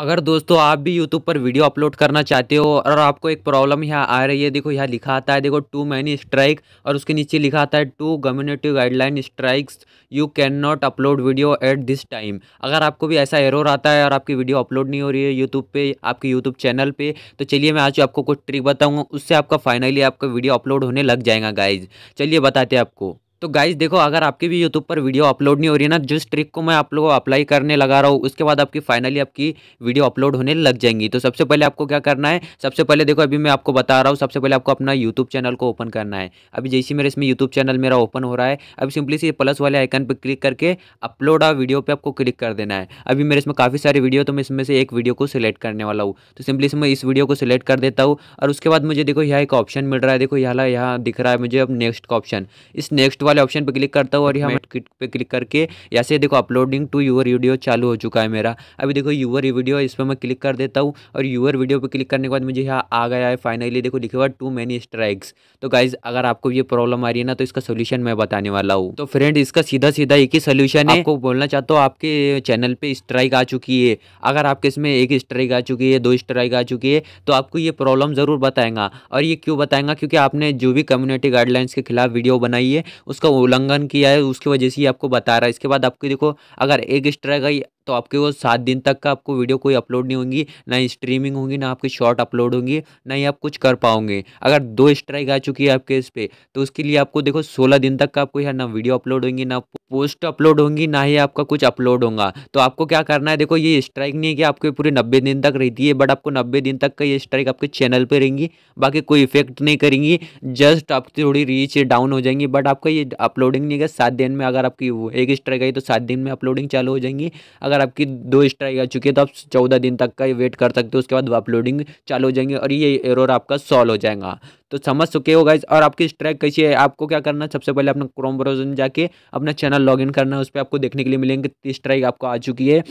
अगर दोस्तों आप भी YouTube पर वीडियो अपलोड करना चाहते हो और आपको एक प्रॉब्लम यहाँ आ रही है देखो यहाँ लिखा आता है देखो टू मैनी स्ट्राइक और उसके नीचे लिखा आता है two community guideline strikes you can not upload video at this time अगर आपको भी ऐसा एरर आता है और आपकी वीडियो अपलोड नहीं हो रही है यूट्यूब पर आपके यूट्यूब चैनल पर तो चलिए मैं आज आपको कुछ ट्रिक बताऊँगा उससे आपका फाइनली आपका वीडियो अपलोड होने लग जाएगा गाइज चलिए बताते आपको तो गाइज देखो अगर आपकी भी यूट्यूब पर वीडियो अपलोड नहीं हो रही है ना जिस ट्रिक को मैं आप लोगों को अप्लाई करने लगा रहा हूँ उसके बाद आपकी फाइनली आपकी वीडियो अपलोड होने लग जाएंगी तो सबसे पहले आपको क्या करना है सबसे पहले देखो अभी मैं आपको बता रहा हूँ सबसे पहले आपको अपना यूट्यूब चैनल को ओपन करना है अभी जैसे मेरे इसमें यूट्यूब चैनल मेरा ओपन हो रहा है अभी सिंपली से प्लस वाले आइकन पर क्लिक करके अपलोड आ वीडियो पर आपको क्लिक कर देना है अभी मेरे इसमें काफ़ी सारे वीडियो तो मैं इसमें से एक वीडियो को सिलेक्ट करने वाला हूँ तो सिंपली से मैं इस वीडियो को सिलेक्ट कर देता हूँ और उसके बाद मुझे देखो यहाँ एक ऑप्शन मिल रहा है देखो यहाँ यहाँ दिख रहा है मुझे अब नेक्स्ट का ऑप्शन इस नेक्स्ट वाले ऑप्शन पर क्लिक करता हूँ और यहाँ किट पर क्लिक करके यहाँ से देखो अपलोडिंग टू यूर वीडियो चालू हो चुका है मेरा अभी देखो यूर वीडियो इस पर मैं क्लिक कर देता हूँ और यूर वीडियो पर क्लिक करने के बाद मुझे यहाँ आ गया है फाइनली देखो लिखे हुआ टू मैनी स्ट्राइक्स तो गाइज अगर आपको ये प्रॉब्लम आ रही है ना तो इसका सोल्यूशन मैं बताने वाला हूँ तो फ्रेंड इसका सीधा सीधा एक ही सोल्यूशन है आपको बोलना चाहता हूँ आपके चैनल पर स्ट्राइक आ चुकी है अगर आपके इसमें एक स्ट्राइक आ चुकी है दो स्ट्राइक आ चुकी है तो आपको ये प्रॉब्लम ज़रूर बताएगा और ये क्यों बताएगा क्योंकि आपने जो भी कम्युनिटी गाइडलाइंस के खिलाफ वीडियो बनाई है उस उसका उल्लंघन किया है उसकी वजह से ये आपको बता रहा है इसके बाद आपको देखो अगर एक स्ट्राइक आई तो आपके वो सात दिन तक का आपको वीडियो कोई अपलोड नहीं होंगी ना स्ट्रीमिंग होगी ना आपकी शॉर्ट अपलोड होंगी ना ही आप कुछ कर पाओगे अगर दो स्ट्राइक आ चुकी है आपके इस पर तो उसके लिए आपको देखो सोलह दिन तक का आपको यहाँ ना वीडियो अपलोड होंगी ना पोस्ट अपलोड होंगी ना ही आपका कुछ अपलोड होगा तो आपको क्या करना है देखो ये स्ट्राइक नहीं है कि आपके पूरे नब्बे दिन तक रहती है बट आपको नब्बे दिन तक का ये स्ट्राइक आपके चैनल पर रहेंगी बाकी कोई इफेक्ट नहीं करेंगी जस्ट आपकी थोड़ी रीच डाउन हो जाएंगी बट आपका ये अपलोडिंग नहीं है सात दिन में अगर आपकी एक स्ट्राइक आई तो सात दिन में अपलोडिंग चालू हो जाएंगी अगर आपकी दो स्ट्राइक आ चुकी है तो आप चौदह दिन तक का वेट कर सकते हो उसके बाद अपलोडिंग चालू हो जाएंगी और ये एरर आपका सॉल्व हो जाएगा तो समझ चुके हो गाइज और आपकी स्ट्राइक कैसी है आपको क्या करना है सबसे पहले अपना क्रोम ब्राउजर में जाके अपना चैनल लॉगिन करना है उस पर आपको देखने के लिए मिलेंगे तीस स्ट्राइक आपको आ चुकी है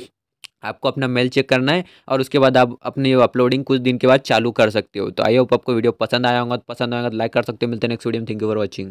आपको अपना मेल चेक करना है और उसके बाद आप अपनी अपलोडिंग कुछ दिन के बाद चालू कर सकते हो तो आई होप आपको वीडियो पसंद आया होगा तो पसंद आएगा तो लाइक कर सकते हो मिलते हैं नेक्स्ट वीडियो में थैंक यू फॉर वॉचिंग